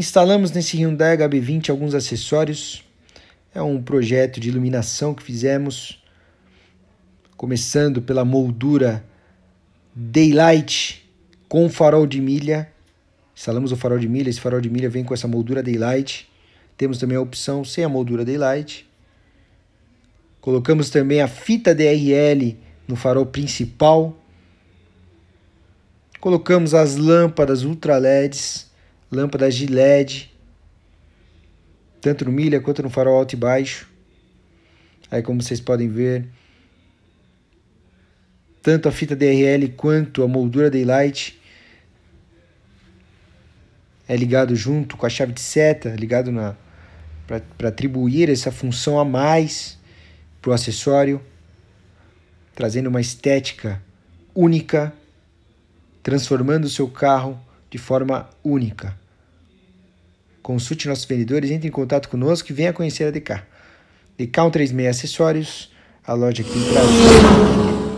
Instalamos nesse Hyundai HB20 alguns acessórios. É um projeto de iluminação que fizemos, começando pela moldura Daylight com farol de milha. Instalamos o farol de milha, esse farol de milha vem com essa moldura Daylight. Temos também a opção sem a moldura Daylight. Colocamos também a fita DRL no farol principal. Colocamos as lâmpadas ultra LEDs lâmpadas de LED, tanto no milha quanto no farol alto e baixo. Aí como vocês podem ver, tanto a fita DRL quanto a moldura Daylight é ligado junto com a chave de seta, ligado na para atribuir essa função a mais para o acessório, trazendo uma estética única, transformando o seu carro de forma única. Consulte nossos vendedores, entre em contato conosco e venha conhecer a DK. DK 136 Acessórios, a loja aqui em Brasília.